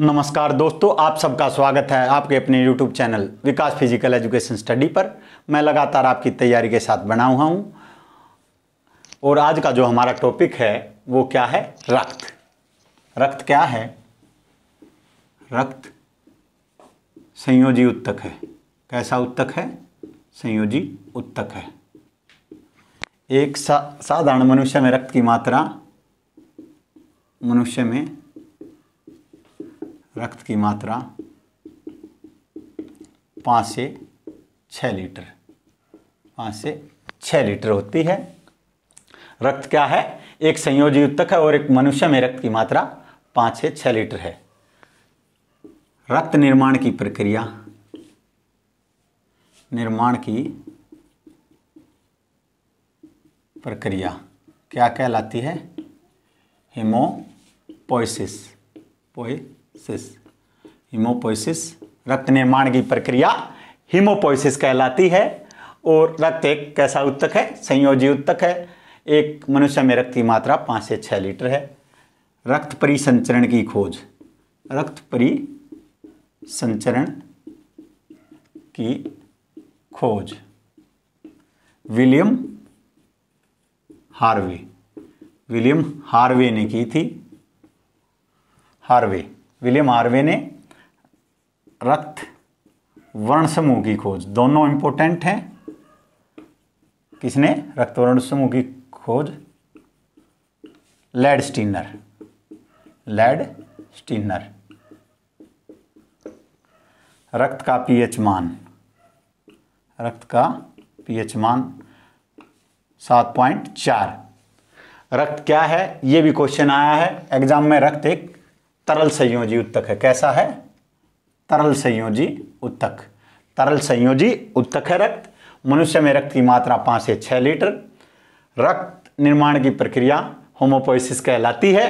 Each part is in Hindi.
नमस्कार दोस्तों आप सबका स्वागत है आपके अपने YouTube channel Vikas physical education study पर मैं लगातार आपकी तैयारी के साथ बना हुआ हूँ और आज का जो हमारा टॉपिक है वो क्या है रक्त रक्त क्या है रक्त संयोजी उत्तक है कैसा उत्तक है संयोजी उत्तक है एक साधारण मनुष्य में रक्त की मात्रा मनुष्य में रक्त की मात्रा पाँच से छः लीटर पाँच से छः लीटर होती है रक्त क्या है एक संयोजी युतक है और एक मनुष्य में रक्त की मात्रा पाँच से छः लीटर है रक्त निर्माण की प्रक्रिया निर्माण की प्रक्रिया क्या कहलाती है हेमोपोइसिस पोई हिमोपोइसिस हिमोपोइसिस रक्त निर्माण की प्रक्रिया हिमोपोइसिस कहलाती है और रक्त एक कैसा उत्तक है संयोजी उत्तक है एक मनुष्य में रक्त की मात्रा पाँच से छः लीटर है रक्त परिसंचरण की खोज रक्त परिसंचरण की खोज विलियम हार्वे विलियम हार्वे ने की थी हार्वे विलियम आर्वे ने रक्त वर्ण समूह की खोज दोनों इंपॉर्टेंट हैं किसने रक्त वर्ण समूह की खोज लेड स्टीनर लेड स्टीनर रक्त का पीएच मान रक्त का पीएच मान सात पॉइंट चार रक्त क्या है यह भी क्वेश्चन आया है एग्जाम में रक्त एक तरल संयोजी उत्तक है कैसा है तरल संयोजी उत्तक तरल संयोजी उत्तक है रक्त मनुष्य में रक्त की मात्रा पाँच से छः लीटर रक्त निर्माण की प्रक्रिया होमोपोइसिस कहलाती है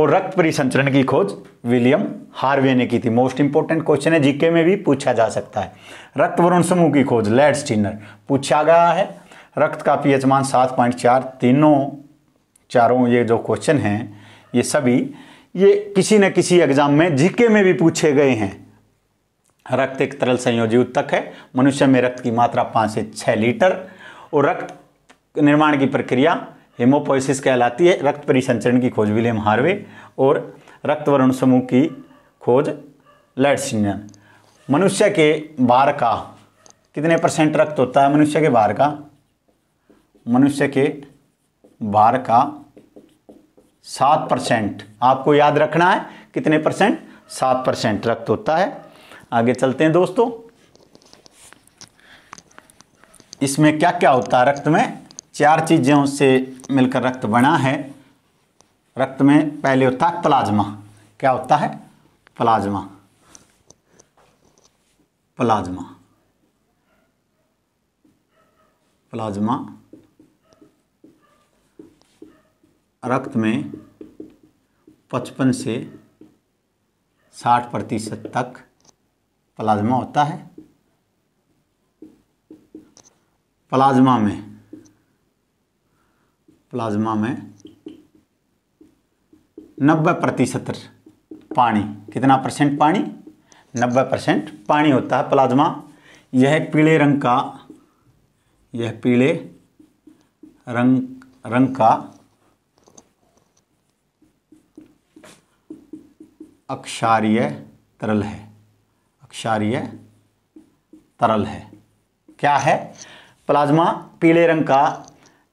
और रक्त परिसंचरण की खोज विलियम हार्वे ने की थी मोस्ट इंपोर्टेंट क्वेश्चन है जीके में भी पूछा जा सकता है रक्त वरुण समूह की खोज लेड स्टीनर पूछा गया है रक्त का पीएच मान सात पॉइंट चार तीनों चारों ये जो क्वेश्चन हैं ये सभी ये किसी न किसी एग्जाम में जीके में भी पूछे गए हैं रक्त एक तरल संयोजी उत्तक है मनुष्य में रक्त की मात्रा पाँच से छः लीटर और रक्त निर्माण की प्रक्रिया हेमोपोइसिस कहलाती है रक्त परिसंचरण की खोज विलियम हार्वे और रक्त वर्ण समूह की खोज लेट्स मनुष्य के बार का कितने परसेंट रक्त होता है मनुष्य के बार का मनुष्य के बार का सात परसेंट आपको याद रखना है कितने परसेंट सात परसेंट रक्त होता है आगे चलते हैं दोस्तों इसमें क्या क्या होता है रक्त में चार चीज़ों से मिलकर रक्त बना है रक्त में पहले होता है प्लाज्मा क्या होता है प्लाज्मा प्लाज्मा प्लाज्मा रक्त में पचपन से साठ प्रतिशत तक प्लाज्मा होता है प्लाज्मा में प्लाज्मा में नब्बे प्रतिशत पानी कितना परसेंट पानी नब्बे परसेंट पानी होता है प्लाज्मा यह पीले रंग का यह पीले रंग रंग का अक्षारीय तरल है अक्षारीय तरल है क्या है प्लाज्मा पीले रंग का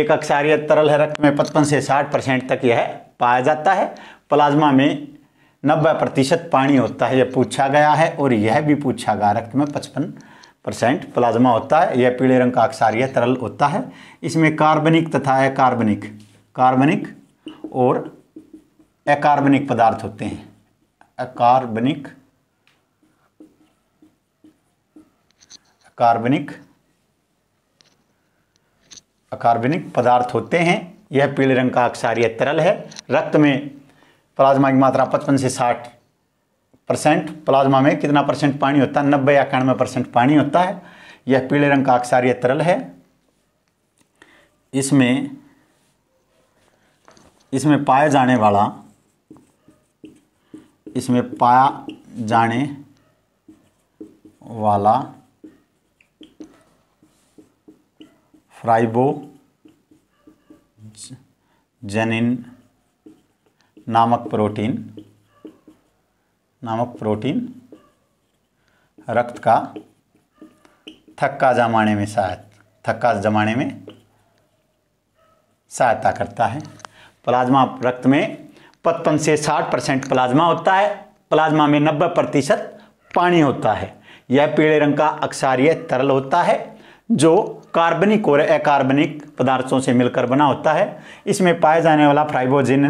एक अक्षारीय तरल है रक्त में पचपन से साठ परसेंट तक यह पाया जाता है प्लाज्मा में नब्बे प्रतिशत पानी होता है यह पूछा गया है और यह भी पूछा गया रक्त में पचपन परसेंट प्लाज्मा होता है यह पीले रंग का अक्षारीय तरल होता है इसमें कार्बनिक तथा अकार्बनिक कार्बनिक और अकार्बनिक पदार्थ होते हैं a कार्बनिक a पदार्थ होते हैं यह पीले रंग का अक्षारीय तरल है रक्त में प्लाज्मा की मात्रा 55 से 60 परसेंट प्लाज्मा में कितना परसेंट पानी होता है नब्बे या इक्यानवे परसेंट पानी होता है यह पीले रंग का अक्षारीय तरल है इसमें इसमें पाया जाने वाला इसमें पाया जाने वाला फ्राइबो जेनिन नामक प्रोटीन नामक प्रोटीन रक्त का थक्का जमाने में सहायता थक्का जमाने में सहायता करता है प्लाज्मा रक्त में पचपन से साठ परसेंट प्लाज्मा होता है प्लाज्मा में नब्बे प्रतिशत पानी होता है यह पीले रंग का अक्षारीय तरल होता है जो कार्बनिक और अकार्बनिक पदार्थों से मिलकर बना होता है इसमें पाया जाने वाला फ्राइबोजिन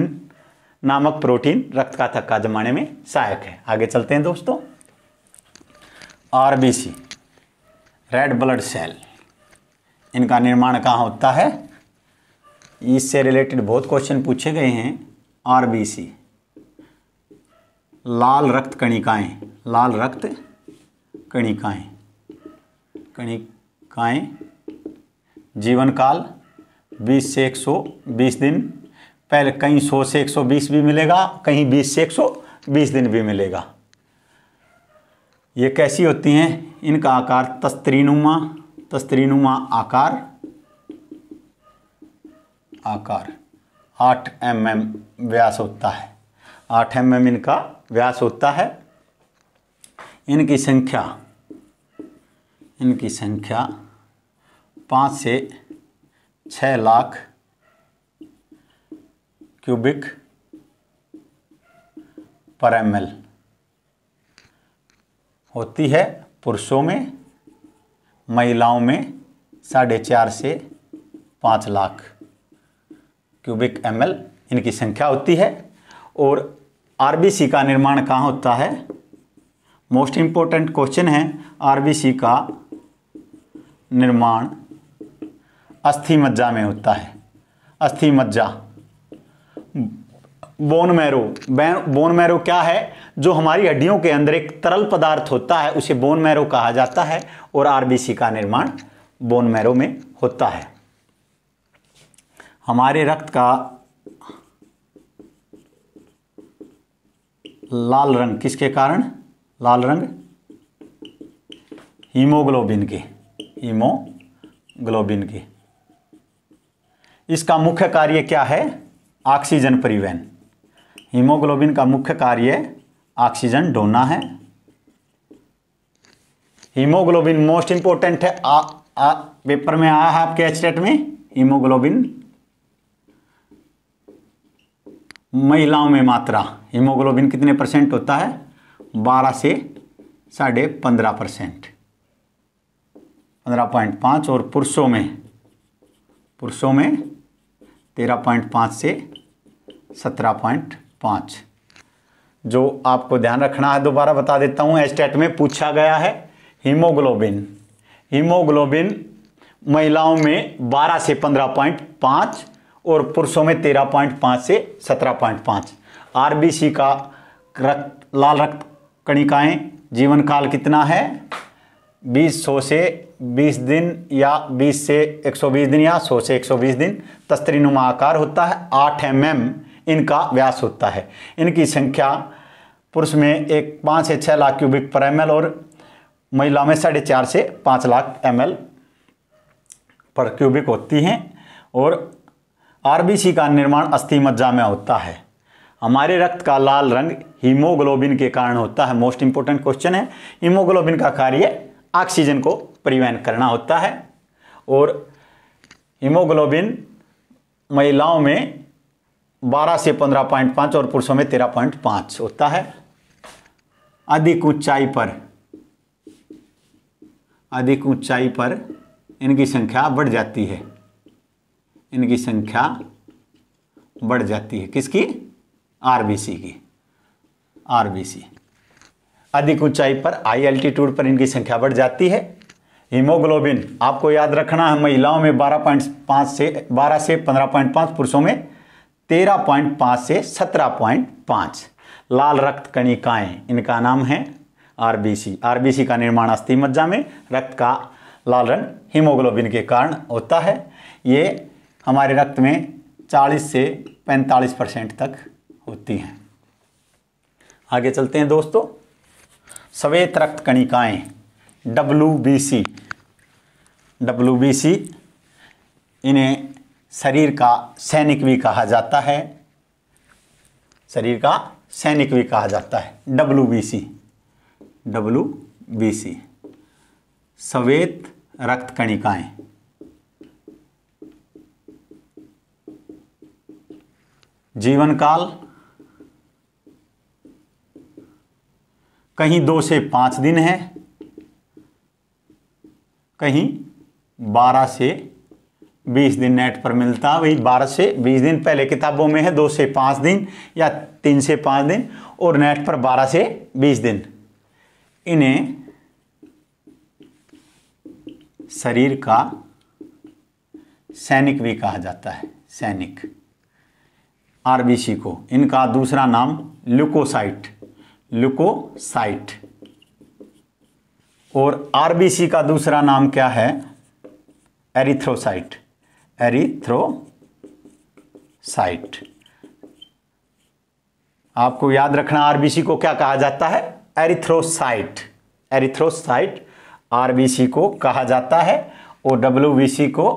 नामक प्रोटीन रक्त का थक्का जमाने में सहायक है आगे चलते हैं दोस्तों आरबीसी रेड ब्लड सेल इनका निर्माण कहाँ होता है इससे रिलेटेड बहुत क्वेश्चन पूछे गए हैं सी लाल रक्त कणिकाएं लाल रक्त कणिकाएं कणिकाएं जीवन काल 20 से 120 दिन पहले कहीं 100 से 120 भी मिलेगा कहीं 20 से 120 दिन भी मिलेगा ये कैसी होती हैं इनका आकार तस्त्रीनुमा तस्त्रीनुमा आकार आकार आठ एम एम व्यास होता है आठ एम एम इनका व्यास होता है इनकी संख्या इनकी संख्या पाँच से छः लाख क्यूबिक पर एम होती है पुरुषों में महिलाओं में साढ़े चार से पाँच लाख क्यूबिक एम इनकी संख्या होती है और आरबीसी का निर्माण कहाँ होता है मोस्ट इम्पोर्टेंट क्वेश्चन है आरबीसी का निर्माण अस्थि मज्जा में होता है अस्थि मज्जा बोन मैरो बोन मैरो क्या है जो हमारी हड्डियों के अंदर एक तरल पदार्थ होता है उसे बोन मैरो कहा जाता है और आरबीसी का निर्माण बोन मैरो में होता है हमारे रक्त का लाल रंग किसके कारण लाल रंग हीमोग्लोबिन के हीमोग्लोबिन के इसका मुख्य कार्य क्या है ऑक्सीजन परिवहन हीमोग्लोबिन का मुख्य कार्य ऑक्सीजन ढोना है हीमोग्लोबिन मोस्ट इंपॉर्टेंट है आ, आ, पेपर में आया है आपके एचटेट में हीमोग्लोबिन महिलाओं में मात्रा हीमोग्लोबिन कितने परसेंट होता है बारह से साढ़े पंद्रह परसेंट पंद्रह पॉइंट पाँच और पुरुषों में पुरुषों में तेरह पॉइंट पाँच से सत्रह पॉइंट पाँच जो आपको ध्यान रखना है दोबारा बता देता हूँ एस्टेट में पूछा गया है हीमोग्लोबिन हीमोग्लोबिन महिलाओं में बारह से पंद्रह पॉइंट पाँच और पुरुषों में तेरह पॉइंट पाँच से सत्रह पॉइंट पाँच आर का रक्त लाल रक्त कणिकाएं जीवन काल कितना है बीस सौ से बीस दिन या बीस से एक सौ बीस दिन या सौ से एक सौ बीस दिन तस्त्रीनुमा आकार होता है आठ एम mm इनका व्यास होता है इनकी संख्या पुरुष में एक पाँच से छः लाख क्यूबिक पर एम और महिला में साढ़े चार से पाँच लाख एम पर क्यूबिक होती हैं और आरबीसी का निर्माण अस्थि मज्जा में होता है हमारे रक्त का लाल रंग हीमोग्लोबिन के कारण होता है मोस्ट इंपॉर्टेंट क्वेश्चन है हीमोग्लोबिन का कार्य ऑक्सीजन को परिवहन करना होता है और हीमोग्लोबिन महिलाओं में 12 से 15.5 और पुरुषों में 13.5 होता है अधिक ऊंचाई पर अधिक ऊंचाई पर इनकी संख्या बढ़ जाती है इनकी संख्या बढ़ जाती है किसकी आरबीसी की आरबीसी अधिक ऊंचाई पर हाई एल्टीट्यूड पर इनकी संख्या बढ़ जाती है हीमोग्लोबिन आपको याद रखना है महिलाओं में 12.5 से 12 से 15.5 पुरुषों में 13.5 से 17.5 लाल रक्त कणिकाएं इनका नाम है आरबीसी आरबीसी का निर्माण अस्थि मज्जा में रक्त का लाल रंग हीमोग्लोबिन के कारण होता है ये हमारे रक्त में 40 से 45 परसेंट तक होती हैं आगे चलते हैं दोस्तों श्वेत रक्त कणिकाएँ W B C W B C इन्हें शरीर का सैनिक भी कहा जाता है शरीर का सैनिक भी कहा जाता है W B C W B C श्वेत रक्त कणिकाएँ जीवन काल कहीं दो से पांच दिन है कहीं बारह से बीस दिन नेट पर मिलता वही बारह से बीस दिन पहले किताबों में है दो से पांच दिन या तीन से पांच दिन और नेट पर बारह से बीस दिन इन्हें शरीर का सैनिक भी कहा जाता है सैनिक आरबीसी को इनका दूसरा नाम ल्यूकोसाइट ल्यूकोसाइट और आरबीसी का दूसरा नाम क्या है एरिथ्रोसाइट एरिथ्रोसाइट आपको याद रखना आरबीसी को क्या कहा जाता है एरिथ्रोसाइट एरिथ्रोसाइट आरबीसी को कहा जाता है और डब्ल्यूबीसी को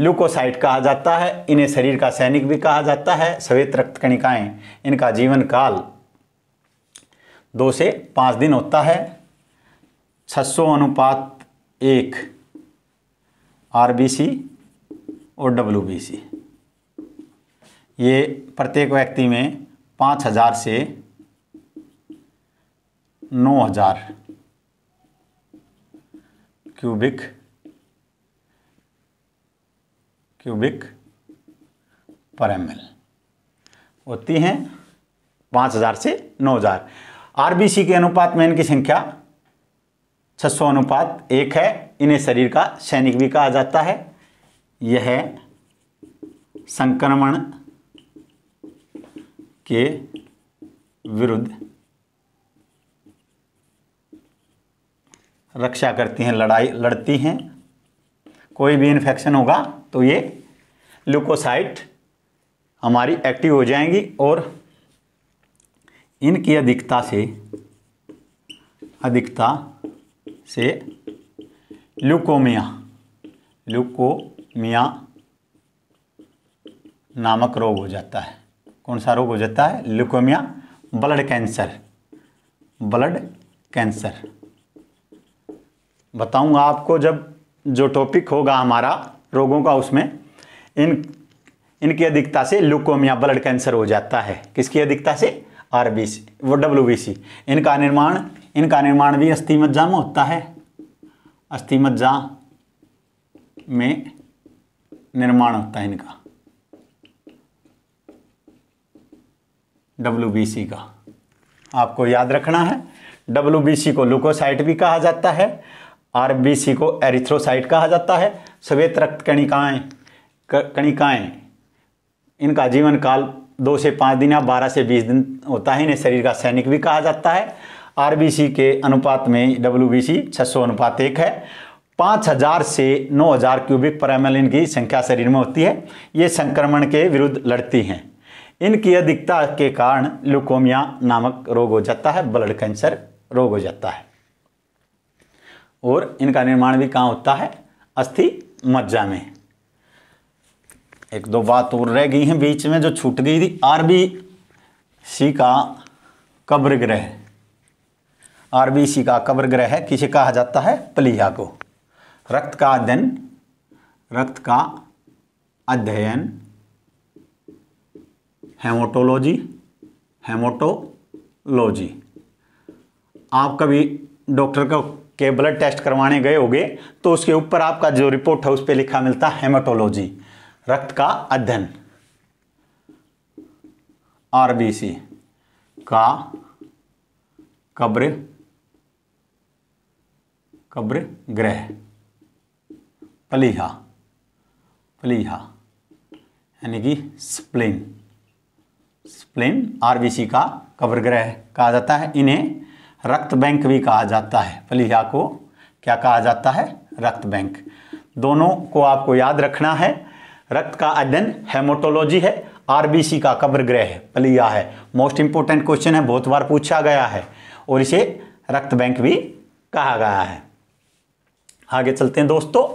ल्यूकोसाइट कहा जाता है इन्हें शरीर का सैनिक भी कहा जाता है श्वेत रक्त कणिकाएं इनका जीवन काल दो से पाँच दिन होता है छः अनुपात एक आरबीसी और डब्ल्यूबीसी ये प्रत्येक व्यक्ति में पाँच हजार से नौ हजार क्यूबिक क्यूबिक पर एम होती हैं 5000 हज़ार से नौ हज़ार आरबीसी के अनुपात में इनकी संख्या 600 सौ अनुपात एक है इन्हें शरीर का सैनिक भी कहा जाता है यह संक्रमण के विरुद्ध रक्षा करती हैं लड़ाई लड़ती हैं कोई भी इन्फेक्शन होगा तो ये लुकोसाइट हमारी एक्टिव हो जाएंगी और इनकी अधिकता से अधिकता से लुकोमिया लुकोमिया नामक रोग हो जाता है कौन सा रोग हो जाता है leukaemia blood cancer blood cancer बताऊंगा आपको जब जो टॉपिक होगा हमारा रोगों का उसमें इन इनकी अधिकता से लुकोमिया ब्लड कैंसर हो जाता है किसकी अधिकता से आर बी सी वो डब्ल्यू बी सी इनका निर्माण इनका निर्माण भी मज्जा में होता है मज्जा में निर्माण होता है इनका डब्ल्यू बी सी का आपको याद रखना है डब्ल्यू बी सी को लुकोसाइट भी कहा जाता है आरबीसी को एरिथ्रोसाइट कहा जाता है श्वेत रक्त कणिकाएँ कणिकाएँ इनका जीवन काल दो से पाँच दिन या बारह से बीस दिन होता है इन्हें शरीर का सैनिक भी कहा जाता है आरबीसी के अनुपात में डब्ल्यू बी सी छः अनुपात एक है पाँच हजार से नौ हजार क्यूबिक पर की संख्या शरीर में होती है ये संक्रमण के विरुद्ध लड़ती हैं इनकी अधिकता के कारण ल्यूकोमिया नामक रोग हो जाता है ब्लड कैंसर रोग हो जाता है और इनका निर्माण भी कहाँ होता है अस्थि मज्जा में एक दो बात और रह गई हैं बीच में जो छूट गई थी बी सी का कब्र ग्रह आर बी सी का कब्र ग्रह है किसे कहा जाता है पलिया को रक्त का अध्ययन रक्त का अध्ययन हेमोटोलॉजी हेमोटोलॉजी आप कभी डॉक्टर का के ब्लड टेस्ट करवाने गए होगे तो उसके ऊपर आपका जो रिपोर्ट है उस पर लिखा मिलता है हेमाटोलॉजी रक्त का अध्ययन आरबीसी का कब्र कब्र ग्रह पलीहा पलीहा यानी कि स्प्लेन स्प्लेन आरबीसी का कब्र ग्रह कहा जाता है इन्हें रक्त बैंक भी कहा जाता है पलिया को क्या कहा जाता है रक्त बैंक दोनों को आपको याद रखना है रक्त का अध्ययन हेमोटोलॉजी है आरबीसी का कब्र ग्रह है पलिया है मोस्ट इंपोर्टेंट क्वेश्चन है बहुत बार पूछा गया है और इसे रक्त बैंक भी कहा गया है आगे चलते हैं दोस्तों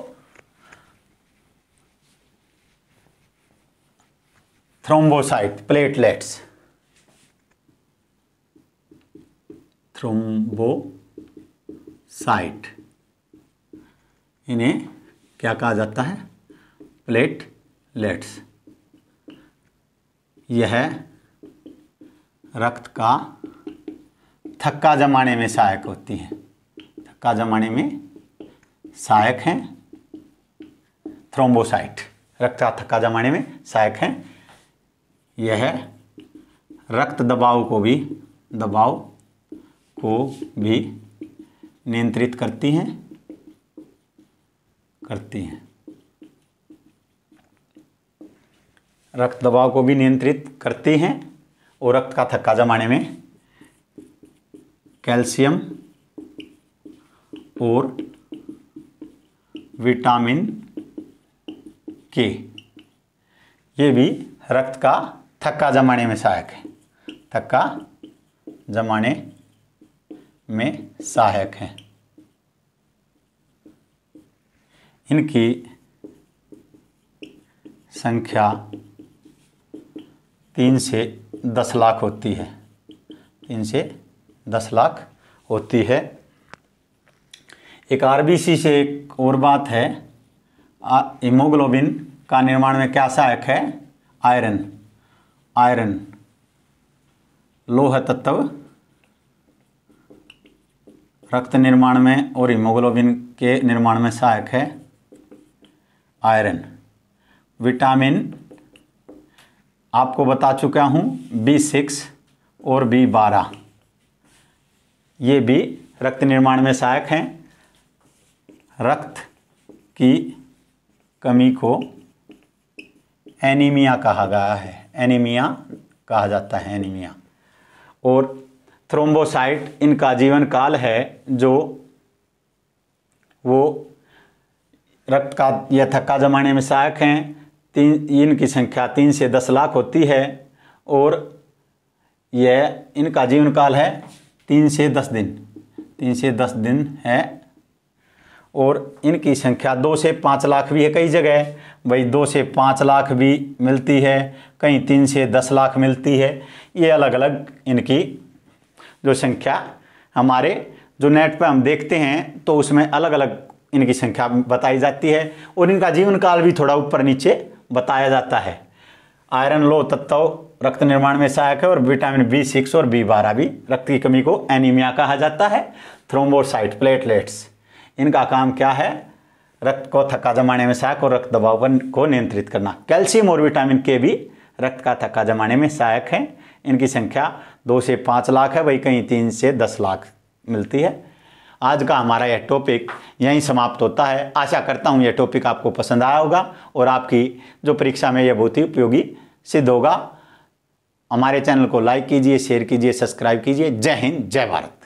थ्रोम्बोसाइट प्लेटलेट्स थ्रोम्बोसाइट इन्हें क्या कहा जाता है प्लेटलेट्स यह रक्त का थक्का जमाने में सहायक होती हैं थक्का जमाने में सहायक हैं थ्रोम्बोसाइट रक्त का थक्का जमाने में सहायक हैं यह रक्त दबाव को भी दबाव को भी नियंत्रित करती हैं करती हैं रक्त दबाव को भी नियंत्रित करती हैं और रक्त का थक्का जमाने में कैल्शियम और विटामिन के ये भी रक्त का थक्का जमाने में सहायक है थक्का जमाने में सहायक हैं इनकी संख्या तीन से दस लाख होती है तीन से दस लाख होती है एक आरबीसी से एक और बात है हीमोग्लोबिन का निर्माण में क्या सहायक है आयरन आयरन लोह तत्व रक्त निर्माण में और हीमोग्लोबिन के निर्माण में सहायक है आयरन विटामिन आपको बता चुका हूँ बी सिक्स और बी बारह ये भी रक्त निर्माण में सहायक हैं रक्त की कमी को एनीमिया कहा गया है एनीमिया कहा जाता है एनीमिया और थ्रोम्बोसाइट इनका जीवन काल है जो वो रक्त का या थक्का जमाने में सहायक हैं तीन इनकी संख्या तीन से दस लाख होती है और यह इनका जीवन काल है तीन से दस दिन तीन से दस दिन है और इनकी संख्या दो से पाँच लाख भी है कई जगह भाई दो से पाँच लाख भी मिलती है कहीं तीन से दस लाख मिलती है ये अलग अलग इनकी जो संख्या हमारे जो नेट पर हम देखते हैं तो उसमें अलग अलग इनकी संख्या बताई जाती है और इनका जीवन काल भी थोड़ा ऊपर नीचे बताया जाता है आयरन लो तत्व रक्त निर्माण में सहायक है और विटामिन बी सिक्स और बी बारह भी रक्त की कमी को एनीमिया कहा जाता है थ्रोम्बोसाइट प्लेटलेट्स इनका काम क्या है रक्त को थक्का जमाने में सहायक और रक्त दबाव को नियंत्रित करना कैल्शियम और विटामिन के भी रक्त का थक्का जमाने में सहायक हैं इनकी संख्या दो से पाँच लाख है वही कहीं तीन से दस लाख मिलती है आज का हमारा यह टॉपिक यहीं समाप्त होता है आशा करता हूँ यह टॉपिक आपको पसंद आया होगा और आपकी जो परीक्षा में यह बहुत ही उपयोगी सिद्ध होगा हमारे चैनल को लाइक कीजिए शेयर कीजिए सब्सक्राइब कीजिए जय हिंद जय भारत